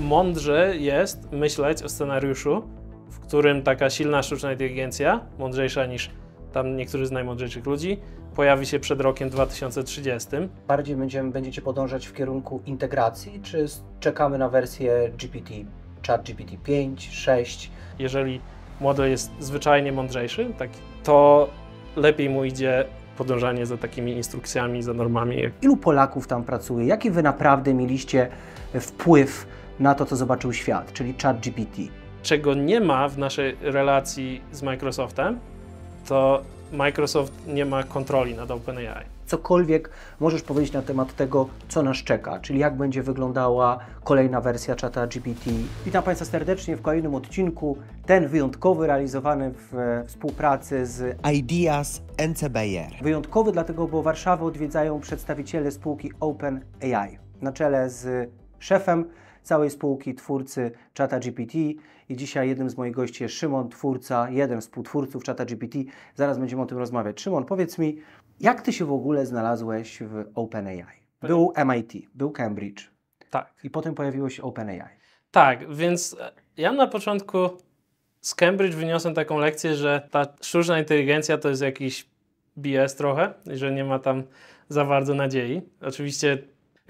mądrze jest myśleć o scenariuszu, w którym taka silna sztuczna inteligencja, mądrzejsza niż tam niektórzy z najmądrzejszych ludzi, pojawi się przed rokiem 2030. Bardziej będziemy, będziecie podążać w kierunku integracji, czy czekamy na wersję GPT, chat GPT 5, 6? Jeżeli model jest zwyczajnie mądrzejszy, tak, to lepiej mu idzie podążanie za takimi instrukcjami, za normami. Ilu Polaków tam pracuje? Jaki wy naprawdę mieliście wpływ na to, co zobaczył świat, czyli ChatGPT. Czego nie ma w naszej relacji z Microsoftem, to Microsoft nie ma kontroli nad OpenAI. Cokolwiek możesz powiedzieć na temat tego, co nas czeka, czyli jak będzie wyglądała kolejna wersja czata GPT. Witam Państwa serdecznie w kolejnym odcinku, ten wyjątkowy, realizowany w współpracy z Ideas NCBR. Wyjątkowy dlatego, bo Warszawę odwiedzają przedstawiciele spółki OpenAI na czele z szefem całej spółki, twórcy Chata GPT i dzisiaj jednym z moich gości jest Szymon, twórca, jeden z współtwórców Chata GPT. Zaraz będziemy o tym rozmawiać. Szymon, powiedz mi, jak ty się w ogóle znalazłeś w OpenAI? Był MIT, był Cambridge. Tak. I potem pojawiło się OpenAI. Tak, więc ja na początku z Cambridge wyniosłem taką lekcję, że ta sztuczna inteligencja to jest jakiś BS trochę, że nie ma tam za bardzo nadziei. Oczywiście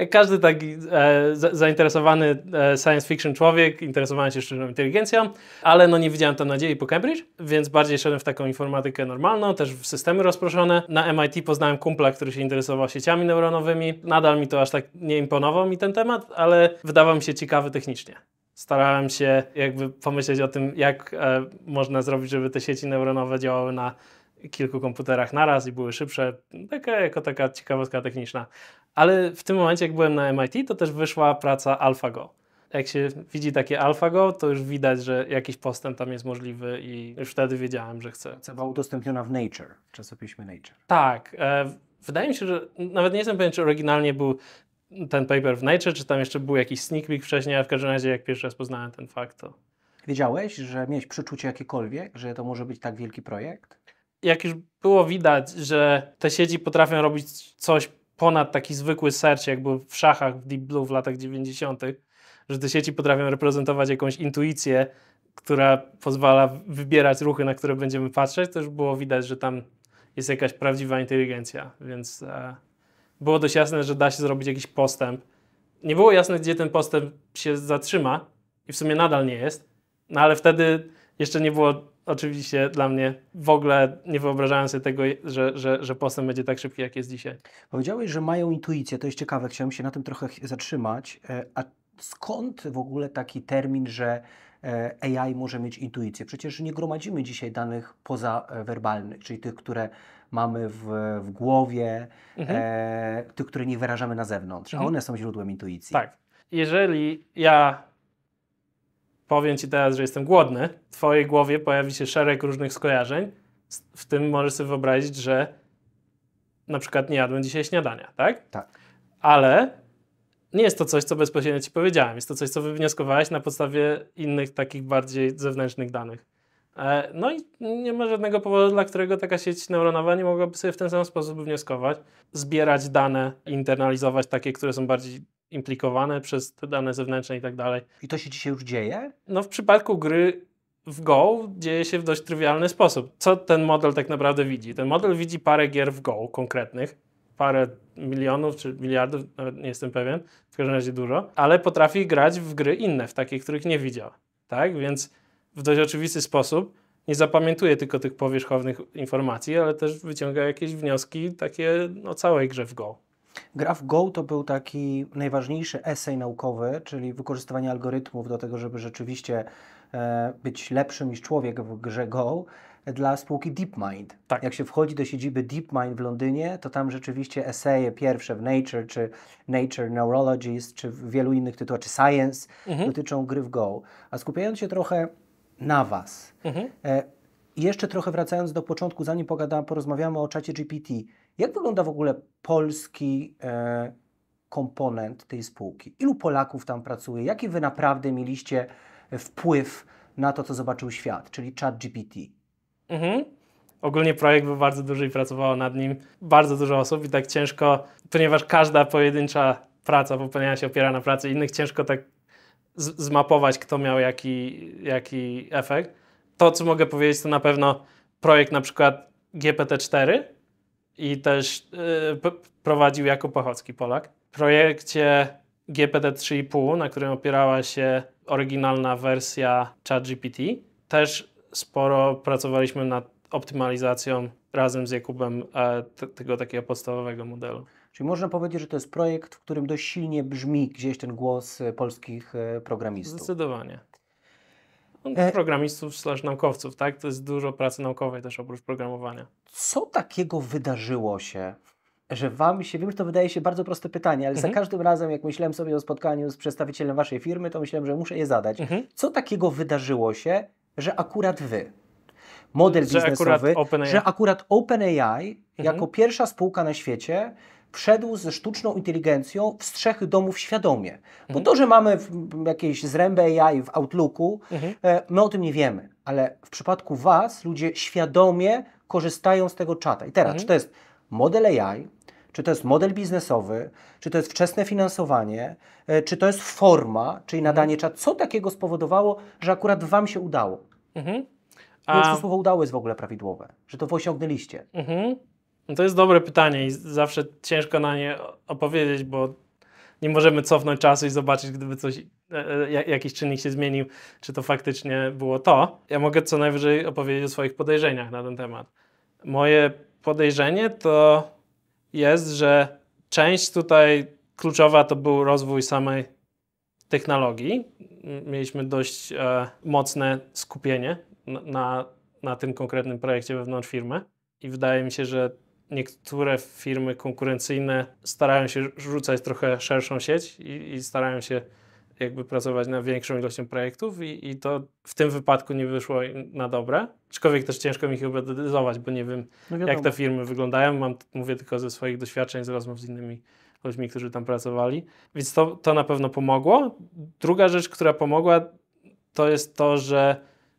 jak każdy taki e, zainteresowany e, science fiction człowiek, interesowałem się sztuczną inteligencją, ale no nie widziałem tam nadziei po Cambridge, więc bardziej szedłem w taką informatykę normalną, też w systemy rozproszone. Na MIT poznałem kumpla, który się interesował sieciami neuronowymi. Nadal mi to aż tak nie imponował mi ten temat, ale wydawał mi się ciekawy technicznie. Starałem się jakby pomyśleć o tym, jak e, można zrobić, żeby te sieci neuronowe działały na kilku komputerach naraz i były szybsze. Taka, jako taka ciekawostka techniczna. Ale w tym momencie, jak byłem na MIT, to też wyszła praca AlphaGo. Jak się widzi takie AlphaGo, to już widać, że jakiś postęp tam jest możliwy i już wtedy wiedziałem, że chcę. Była udostępniona w Nature, w czasopiśmie Nature. Tak. E, wydaje mi się, że nawet nie jestem pewien, czy oryginalnie był ten paper w Nature, czy tam jeszcze był jakiś sneak peek wcześniej, a w każdym razie jak pierwszy raz poznałem ten fakt, to... Wiedziałeś, że miałeś przeczucie jakiekolwiek, że to może być tak wielki projekt? jak już było widać, że te sieci potrafią robić coś ponad taki zwykły search, jakby w szachach w Deep Blue w latach 90., że te sieci potrafią reprezentować jakąś intuicję, która pozwala wybierać ruchy, na które będziemy patrzeć, to już było widać, że tam jest jakaś prawdziwa inteligencja, więc e, było dość jasne, że da się zrobić jakiś postęp. Nie było jasne, gdzie ten postęp się zatrzyma i w sumie nadal nie jest, no ale wtedy jeszcze nie było oczywiście dla mnie w ogóle nie wyobrażałem sobie tego, że, że, że postęp będzie tak szybki, jak jest dzisiaj. Powiedziałeś, że mają intuicję, to jest ciekawe, chciałem się na tym trochę zatrzymać. E, a skąd w ogóle taki termin, że e, AI może mieć intuicję? Przecież nie gromadzimy dzisiaj danych pozawerbalnych, e, czyli tych, które mamy w, w głowie, mhm. e, tych, które nie wyrażamy na zewnątrz, mhm. a one są źródłem intuicji. Tak. Jeżeli ja powiem ci teraz, że jestem głodny, w twojej głowie pojawi się szereg różnych skojarzeń, w tym możesz sobie wyobrazić, że na przykład nie jadłem dzisiaj śniadania, tak? Tak. Ale nie jest to coś, co bezpośrednio ci powiedziałem. Jest to coś, co wywnioskowałeś na podstawie innych, takich bardziej zewnętrznych danych. E, no i nie ma żadnego powodu, dla którego taka sieć neuronowa nie mogłaby sobie w ten sam sposób wnioskować, zbierać dane, internalizować takie, które są bardziej implikowane przez te dane zewnętrzne i tak dalej. I to się dzisiaj już dzieje? No w przypadku gry w Go dzieje się w dość trywialny sposób. Co ten model tak naprawdę widzi? Ten model widzi parę gier w Go konkretnych, parę milionów czy miliardów, nawet nie jestem pewien, w każdym razie dużo, ale potrafi grać w gry inne, w takie, których nie widział. Tak? Więc w dość oczywisty sposób nie zapamiętuje tylko tych powierzchownych informacji, ale też wyciąga jakieś wnioski takie o całej grze w Go. Graf Go to był taki najważniejszy esej naukowy, czyli wykorzystywanie algorytmów do tego, żeby rzeczywiście e, być lepszym niż człowiek w grze Go e, dla spółki DeepMind. Tak. Jak się wchodzi do siedziby DeepMind w Londynie, to tam rzeczywiście eseje pierwsze w Nature, czy Nature Neurologist, czy w wielu innych tytułach, czy Science mhm. dotyczą gry w Go. A skupiając się trochę na Was, mhm. e, jeszcze trochę wracając do początku, zanim pogada, porozmawiamy o czacie GPT, jak wygląda w ogóle polski e, komponent tej spółki? Ilu Polaków tam pracuje? Jaki wy naprawdę mieliście wpływ na to, co zobaczył świat, czyli chat GPT? Mhm. Ogólnie projekt był bardzo duży i pracowało nad nim bardzo dużo osób i tak ciężko, ponieważ każda pojedyncza praca popełniana się opiera na pracy innych, ciężko tak zmapować, kto miał jaki, jaki efekt. To, co mogę powiedzieć, to na pewno projekt na przykład GPT-4, i też yy, prowadził Jakub Pochocki, Polak. W projekcie GPT 3.5, na którym opierała się oryginalna wersja ChatGPT, też sporo pracowaliśmy nad optymalizacją razem z Jakubem e, tego takiego podstawowego modelu. Czyli można powiedzieć, że to jest projekt, w którym dość silnie brzmi gdzieś ten głos polskich e, programistów. Zdecydowanie. No, programistów slash naukowców, tak? To jest dużo pracy naukowej też oprócz programowania. Co takiego wydarzyło się, że wam się, wiem, że to wydaje się bardzo proste pytanie, ale mhm. za każdym razem, jak myślałem sobie o spotkaniu z przedstawicielem waszej firmy, to myślałem, że muszę je zadać. Mhm. Co takiego wydarzyło się, że akurat wy, model że biznesowy, akurat że akurat OpenAI mhm. jako pierwsza spółka na świecie wszedł ze sztuczną inteligencją w strzechy domów świadomie. Bo mhm. to, że mamy jakieś zręby AI w Outlooku, mhm. E, my o tym nie wiemy. Ale w przypadku Was ludzie świadomie korzystają z tego czata. I teraz, mhm. czy to jest model AI, czy to jest model biznesowy, czy to jest wczesne finansowanie, e, czy to jest forma, czyli mhm. nadanie czat. Co takiego spowodowało, że akurat Wam się udało? Mhm. A... Już to słowo udało jest w ogóle prawidłowe, że to wy osiągnęliście. Mhm. No to jest dobre pytanie i zawsze ciężko na nie opowiedzieć, bo nie możemy cofnąć czasu i zobaczyć, gdyby coś, e, e, jakiś czynnik się zmienił, czy to faktycznie było to. Ja mogę co najwyżej opowiedzieć o swoich podejrzeniach na ten temat. Moje podejrzenie to jest, że część tutaj kluczowa to był rozwój samej technologii. Mieliśmy dość e, mocne skupienie na, na tym konkretnym projekcie wewnątrz firmy i wydaje mi się, że niektóre firmy konkurencyjne starają się rzucać trochę szerszą sieć i, i starają się jakby pracować na większą ilością projektów i, i, to w tym wypadku nie wyszło na dobre. Aczkolwiek też ciężko mi hybrydyzować, bo nie wiem, no jak te firmy wyglądają. Mam, mówię tylko ze swoich doświadczeń, z rozmów z innymi ludźmi, którzy tam pracowali. Więc to, to na pewno pomogło. Druga rzecz, która pomogła, to jest to, że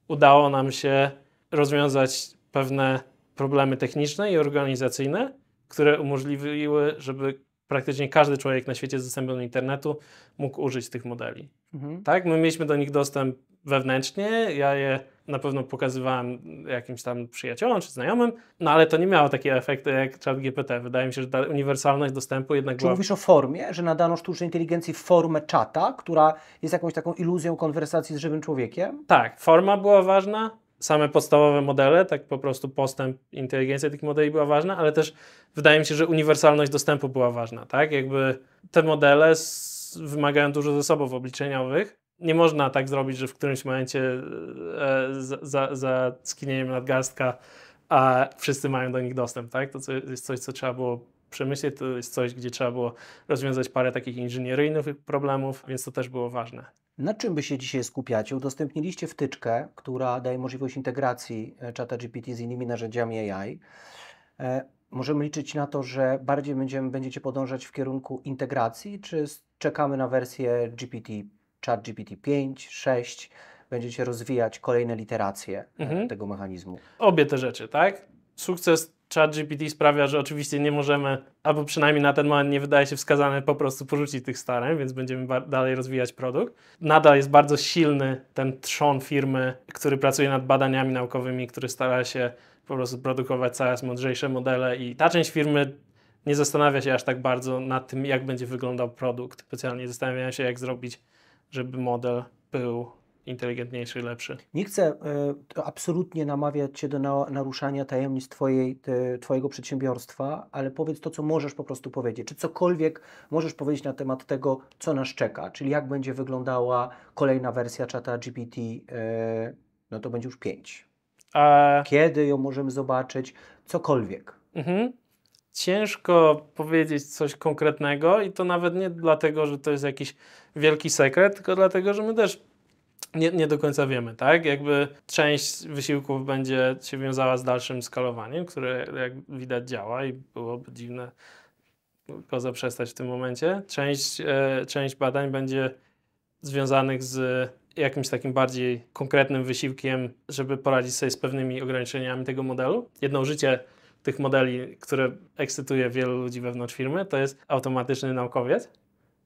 udało nam się rozwiązać pewne problemy techniczne i organizacyjne, które umożliwiły, żeby praktycznie każdy człowiek na świecie z dostępem internetu mógł użyć tych modeli. Mhm. Tak, my mieliśmy do nich dostęp wewnętrznie, ja je na pewno pokazywałem jakimś tam przyjaciołom czy znajomym, no ale to nie miało takiego efektu jak ChatGPT. Wydaje mi się, że ta uniwersalność dostępu jednak Czy była... mówisz o formie, że nadano sztucznej inteligencji formę czata, która jest jakąś taką iluzją konwersacji z żywym człowiekiem? Tak, forma była ważna, same podstawowe modele, tak po prostu postęp, inteligencja tych modeli była ważna, ale też wydaje mi się, że uniwersalność dostępu była ważna, tak? Jakby te modele wymagają dużo zasobów obliczeniowych. Nie można tak zrobić, że w którymś momencie e, za, za, za skinieniem nadgarstka a wszyscy mają do nich dostęp, tak? To jest coś, co trzeba było przemyśleć, to jest coś, gdzie trzeba było rozwiązać parę takich inżynieryjnych problemów, więc to też było ważne. Na czym by się dzisiaj skupiacie? Udostępniliście wtyczkę, która daje możliwość integracji e, czata GPT z innymi narzędziami AI. E, możemy liczyć na to, że bardziej będziemy, będziecie podążać w kierunku integracji, czy czekamy na wersję GPT, chat GPT 5, 6? Będziecie rozwijać kolejne literacje e, mhm. tego mechanizmu. Obie te rzeczy, tak? Sukces ChatGPT sprawia, że oczywiście nie możemy, albo przynajmniej na ten moment nie wydaje się wskazane po prostu porzucić tych starań, więc będziemy dalej rozwijać produkt. Nadal jest bardzo silny ten trzon firmy, który pracuje nad badaniami naukowymi, który stara się po prostu produkować coraz mądrzejsze modele i ta część firmy nie zastanawia się aż tak bardzo nad tym, jak będzie wyglądał produkt. Specjalnie zastanawiają się, jak zrobić, żeby model był inteligentniejszy, lepszy. Nie chcę y, absolutnie namawiać Cię do na, naruszania tajemnic twojej, ty, Twojego przedsiębiorstwa, ale powiedz to, co możesz po prostu powiedzieć. Czy cokolwiek możesz powiedzieć na temat tego, co nas czeka, czyli jak będzie wyglądała kolejna wersja czata GPT, y, e, no to będzie już 5. A... Kiedy ją możemy zobaczyć, cokolwiek. Mhm. Ciężko powiedzieć coś konkretnego i to nawet nie dlatego, że to jest jakiś wielki sekret, tylko dlatego, że my też nie, nie do końca wiemy, tak? Jakby część wysiłków będzie się wiązała z dalszym skalowaniem, które jak widać działa i byłoby dziwne go zaprzestać w tym momencie. Część, e, część badań będzie związanych z jakimś takim bardziej konkretnym wysiłkiem, żeby poradzić sobie z pewnymi ograniczeniami tego modelu. Jedno użycie tych modeli, które ekscytuje wielu ludzi wewnątrz firmy, to jest automatyczny naukowiec.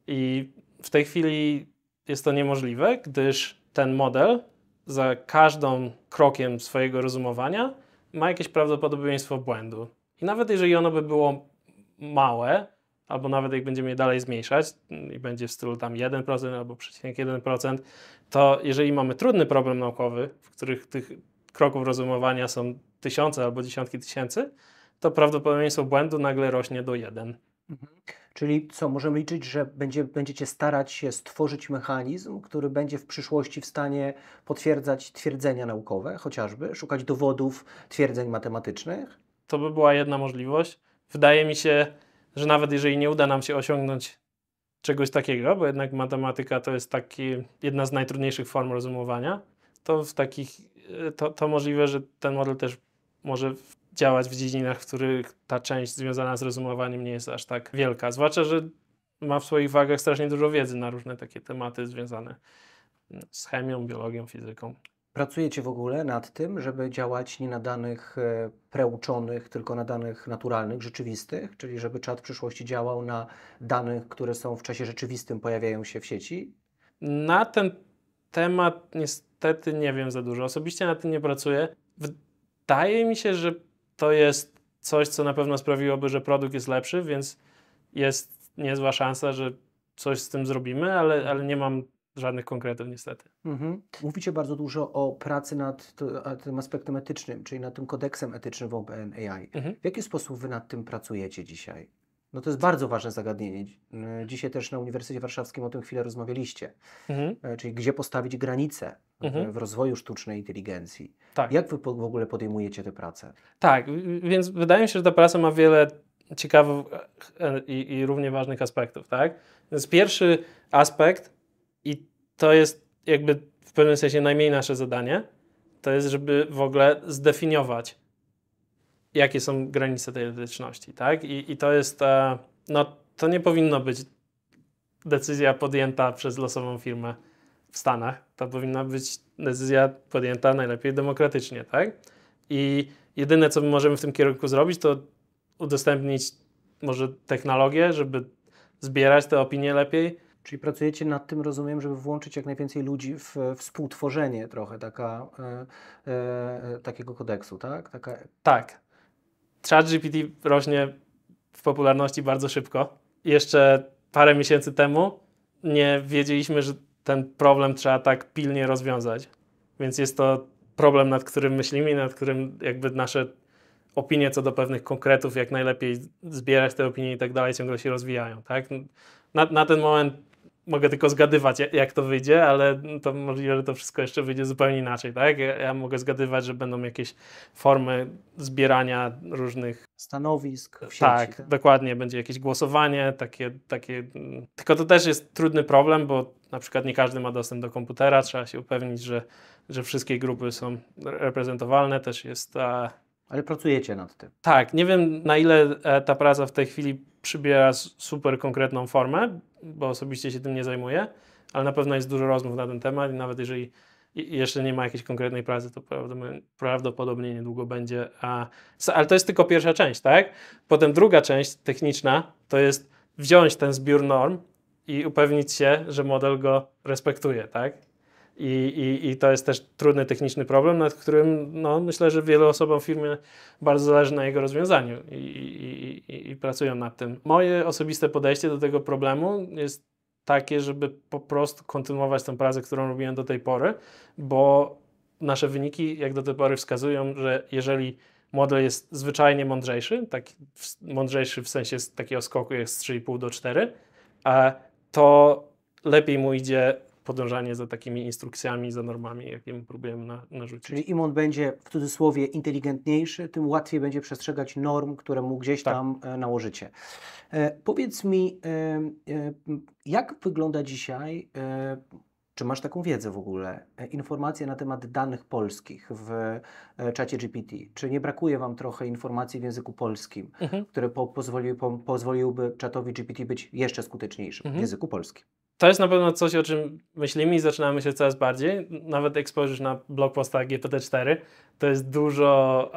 I w tej chwili jest to niemożliwe, gdyż ten model za każdym krokiem swojego rozumowania ma jakieś prawdopodobieństwo błędu. I nawet jeżeli ono by było małe, albo nawet jak będziemy je dalej zmniejszać mm, i będzie w stylu tam 1% albo 1%, to jeżeli mamy trudny problem naukowy, w których tych kroków rozumowania są tysiące albo dziesiątki tysięcy, to prawdopodobieństwo błędu nagle rośnie do 1. Mhm. Czyli co, możemy liczyć, że będzie, będziecie starać się stworzyć mechanizm, który będzie w przyszłości w stanie potwierdzać twierdzenia naukowe, chociażby, szukać dowodów twierdzeń matematycznych? To by była jedna możliwość. Wydaje mi się, że nawet jeżeli nie uda nam się osiągnąć czegoś takiego, bo jednak matematyka to jest taki, jedna z najtrudniejszych form rozumowania, to w takich, e, to, to możliwe, że ten model też może działać w dziedzinach, w których ta część związana z rozumowaniem nie jest aż tak wielka. Zwłaszcza, że ma w swoich wagach strasznie dużo wiedzy na różne takie tematy związane mm, z chemią, biologią, fizyką. Pracujecie w ogóle nad tym, żeby działać nie na danych e, preuczonych, tylko na danych naturalnych, rzeczywistych, czyli żeby czat w przyszłości działał na danych, które są w czasie rzeczywistym, pojawiają się w sieci? Na ten temat niestety nie wiem za dużo. Osobiście na tym nie pracuję. Wydaje mi się, że to jest coś, co na pewno sprawiłoby, że produkt jest lepszy, więc jest niezła szansa, że coś z tym zrobimy, ale, ale nie mam żadnych konkretów niestety. Mhm. Mówicie bardzo dużo o pracy nad, tym aspektem etycznym, czyli nad tym kodeksem etycznym w OpenAI. Mhm. W jaki sposób Wy nad tym pracujecie dzisiaj? No to jest bardzo ważne zagadnienie. E, dzisiaj też na Uniwersytecie Warszawskim o tym chwilę rozmawialiście. Mhm. E, czyli gdzie postawić granice e, mhm. w rozwoju sztucznej inteligencji. Tak. Jak wy w ogóle podejmujecie tę pracę? Tak, więc wydaje mi się, że ta praca ma wiele ciekawych i, i równie ważnych aspektów. Tak? Więc pierwszy aspekt, i to jest jakby w pewnym sensie najmniej nasze zadanie, to jest, żeby w ogóle zdefiniować jakie są granice tej elastyczności, tak? I, i to jest, e, no to nie powinno być decyzja podjęta przez losową firmę w Stanach. To powinna być decyzja podjęta najlepiej demokratycznie, tak? I jedyne, co możemy w tym kierunku zrobić, to udostępnić może technologię, żeby zbierać te opinie lepiej. Czyli pracujecie nad tym, rozumiem, żeby włączyć jak najwięcej ludzi w współtworzenie trochę taka, e, e, e, takiego kodeksu, tak? Taka... Tak, ChatGPT rośnie w popularności bardzo szybko. Jeszcze parę miesięcy temu nie wiedzieliśmy, że ten problem trzeba tak pilnie rozwiązać. Więc jest to problem, nad którym myślimy, nad którym jakby nasze opinie co do pewnych konkretów, jak najlepiej zbierać te opinie i tak dalej, ciągle się rozwijają. Tak? Na, na ten moment mogę tylko zgadywać, jak to wyjdzie, ale to możliwe, że to wszystko jeszcze wyjdzie zupełnie inaczej, tak? Ja mogę zgadywać, że będą jakieś formy zbierania różnych stanowisk. Sieci, tak, tak, dokładnie, będzie jakieś głosowanie, takie, takie. Tylko to też jest trudny problem, bo na przykład nie każdy ma dostęp do komputera, trzeba się upewnić, że, że wszystkie grupy są reprezentowalne, też jest ta. Ale pracujecie nad tym. Tak, nie wiem na ile e, ta praca w tej chwili przybiera super konkretną formę, bo osobiście się tym nie zajmuję, ale na pewno jest dużo rozmów na ten temat i nawet jeżeli jeszcze nie ma jakiejś konkretnej pracy, to prawdopodobnie niedługo będzie. A, ale to jest tylko pierwsza część, tak? Potem druga część techniczna to jest wziąć ten zbiór norm i upewnić się, że model go respektuje, tak? I, i, I to jest też trudny techniczny problem, nad którym no, myślę, że wielu osobom w firmie bardzo zależy na jego rozwiązaniu i, i, i, i pracują nad tym. Moje osobiste podejście do tego problemu jest takie, żeby po prostu kontynuować tę pracę, którą robiłem do tej pory, bo nasze wyniki, jak do tej pory wskazują, że jeżeli model jest zwyczajnie mądrzejszy, tak mądrzejszy w sensie takiego skoku jest z 3,5 do 4, to lepiej mu idzie podążanie za takimi instrukcjami, za normami, jakie my próbujemy na, narzucić. Czyli im on będzie w cudzysłowie inteligentniejszy, tym łatwiej będzie przestrzegać norm, które mu gdzieś tak. tam e, nałożycie. E, powiedz mi, e, e, jak wygląda dzisiaj e, czy masz taką wiedzę w ogóle? E, informacje na temat danych polskich w czacie GPT? Czy nie brakuje Wam trochę informacji w języku polskim, mhm. które po, pozwoliły, po, pozwoliłyby czatowi GPT być jeszcze skuteczniejszym mhm. w języku polskim? to jest na pewno coś, o czym myślimy i zaczynamy się coraz bardziej. Nawet jak spojrzysz na blog posta GPT-4, to jest dużo,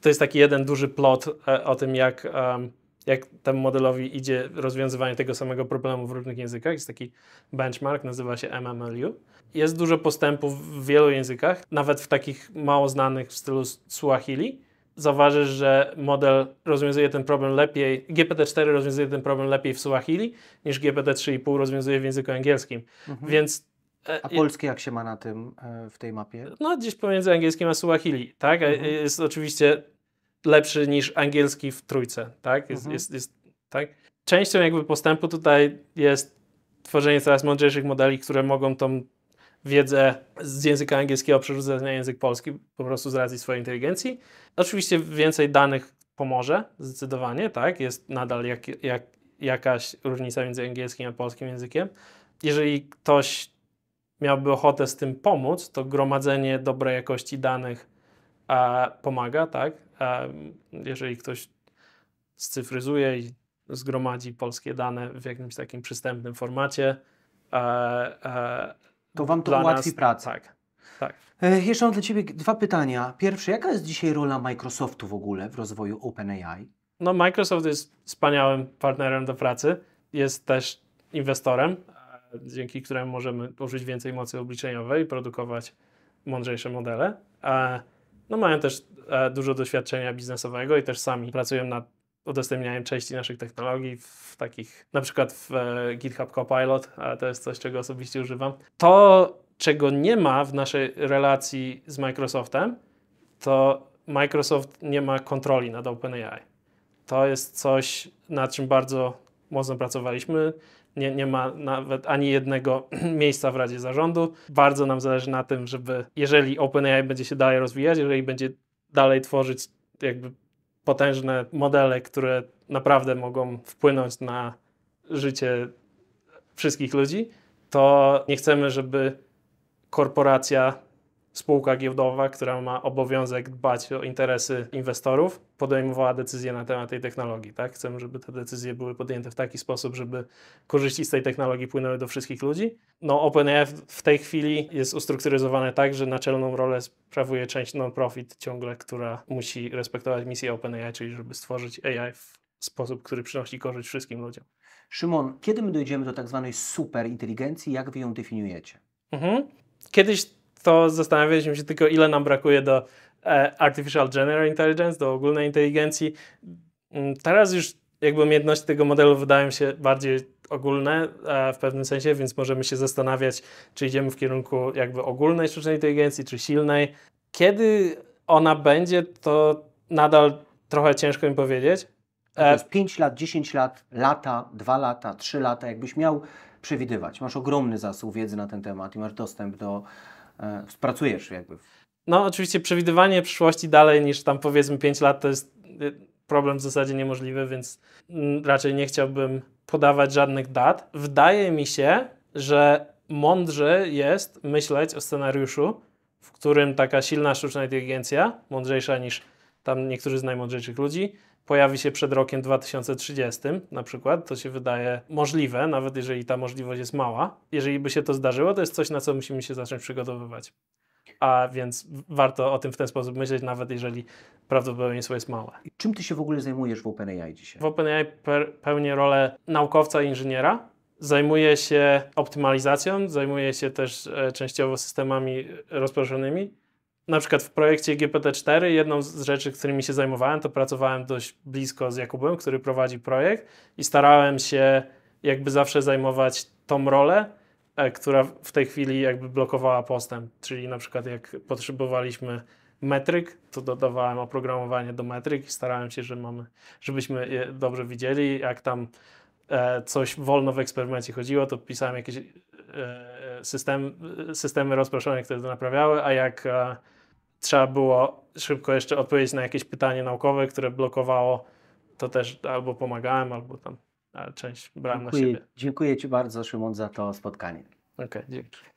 to jest taki jeden duży plot e, o tym, jak, jak temu modelowi idzie rozwiązywanie tego samego problemu w różnych językach. Jest taki benchmark, nazywa się MMLU. Jest dużo postępów w wielu językach, nawet w takich mało znanych w stylu Swahili zauważysz, że model rozwiązuje ten problem lepiej, GPT-4 rozwiązuje ten problem lepiej w Suahili niż GPT-3,5 rozwiązuje w języku angielskim. Mhm. Więc e, a polski jak się ma na tym, e, w tej mapie? No, gdzieś pomiędzy angielskim a Suahili, tak? E, mhm. Jest oczywiście lepszy niż angielski w trójce, tak? Jest, mhm. jest, jest, tak? Częścią jakby postępu tutaj jest tworzenie coraz mądrzejszych modeli, które mogą tą wiedzę z języka angielskiego przerzucać na język polski po prostu z racji swojej inteligencji. Oczywiście więcej danych pomoże, zdecydowanie, tak? Jest nadal jak, jak, jakaś różnica między angielskim a polskim językiem. Jeżeli ktoś miałby ochotę z tym pomóc, to gromadzenie dobrej jakości danych a, pomaga, tak? A, jeżeli ktoś scyfryzuje i zgromadzi polskie dane w jakimś takim przystępnym formacie, a, to Wam to dla ułatwi nas, pracę. Tak. tak. Jeszcze e, mam dla Ciebie dwa pytania. Pierwsze, jaka jest dzisiaj rola Microsoftu w ogóle w rozwoju OpenAI? No, Microsoft jest wspaniałym partnerem do pracy, jest też inwestorem, e, dzięki któremu możemy użyć więcej mocy obliczeniowej i produkować mądrzejsze modele. E, no, mają też dużo doświadczenia biznesowego i też sami pracują nad udostępniałem części naszych technologii w takich, na przykład w e, GitHub Copilot, a to jest coś, czego osobiście używam. To, czego nie ma w naszej relacji z Microsoftem, to Microsoft nie ma kontroli nad OpenAI. To jest coś, nad czym bardzo mocno pracowaliśmy. Nie, nie ma nawet ani jednego miejsca w Radzie Zarządu. Bardzo nam zależy na tym, żeby jeżeli OpenAI będzie się dalej rozwijać, jeżeli będzie dalej tworzyć jakby potężne modele, które naprawdę mogą wpłynąć na życie wszystkich ludzi, to nie chcemy, żeby korporacja spółka giełdowa, która ma obowiązek dbać o interesy inwestorów, podejmowała decyzje na temat tej technologii. Tak? Chcemy, żeby te decyzje były podjęte w taki sposób, żeby korzyści z tej technologii płynęły do wszystkich ludzi. No, OpenAI w tej chwili jest ustrukturyzowane tak, że naczelną rolę sprawuje część non-profit ciągle, która musi respektować misję OpenAI, czyli żeby stworzyć AI w sposób, który przynosi korzyść wszystkim ludziom. Szymon, kiedy my dojdziemy do tak zwanej superinteligencji? Jak wy ją definiujecie? Mhm. Kiedyś to zastanawialiśmy się tylko, ile nam brakuje do e, Artificial General Intelligence, do ogólnej inteligencji. Mm, teraz już jakby umiejętności tego modelu wydają się bardziej ogólne e, w pewnym sensie, więc możemy się zastanawiać, czy idziemy w kierunku jakby ogólnej sztucznej inteligencji, czy silnej. Kiedy ona będzie, to nadal trochę ciężko mi powiedzieć. To e, jest 5 lat, 10 lat, lata, 2 lata, 3 lata. Jakbyś miał przewidywać, masz ogromny zasób wiedzy na ten temat i masz dostęp do E, pracujesz jakby. No oczywiście przewidywanie przyszłości dalej niż tam powiedzmy 5 lat to jest e, problem w zasadzie niemożliwy, więc mm, raczej nie chciałbym podawać żadnych dat. Wydaje mi się, że mądrze jest myśleć o scenariuszu, w którym taka silna sztuczna inteligencja, mądrzejsza niż tam niektórzy z najmądrzejszych ludzi, pojawi się przed rokiem 2030 na przykład, to się wydaje możliwe, nawet jeżeli ta możliwość jest mała. Jeżeli by się to zdarzyło, to jest coś, na co musimy się zacząć przygotowywać. A więc warto o tym w ten sposób myśleć, nawet jeżeli prawdopodobieństwo jest małe. I czym ty się w ogóle zajmujesz w OpenAI dzisiaj? W OpenAI pełnię rolę naukowca i inżyniera. Zajmuję się optymalizacją, zajmuję się też e, częściowo systemami e, rozproszonymi na przykład w projekcie GPT-4 jedną z rzeczy, którymi się zajmowałem, to pracowałem dość blisko z Jakubem, który prowadzi projekt i starałem się jakby zawsze zajmować tą rolę, e, która w tej chwili jakby blokowała postęp. Czyli na przykład jak potrzebowaliśmy metryk, to dodawałem oprogramowanie do metryk i starałem się, że mamy, żebyśmy je dobrze widzieli. Jak tam e, coś wolno w eksperymencie chodziło, to pisałem jakieś e, system, systemy rozproszone, które to naprawiały, a jak trzeba było szybko jeszcze odpowiedzieć na jakieś pytanie naukowe, które blokowało, to też albo pomagałem, albo tam część brałem dziękuję, na siebie. Dziękuję Ci bardzo, Szymon, za to spotkanie. Okej, okay, dzięki.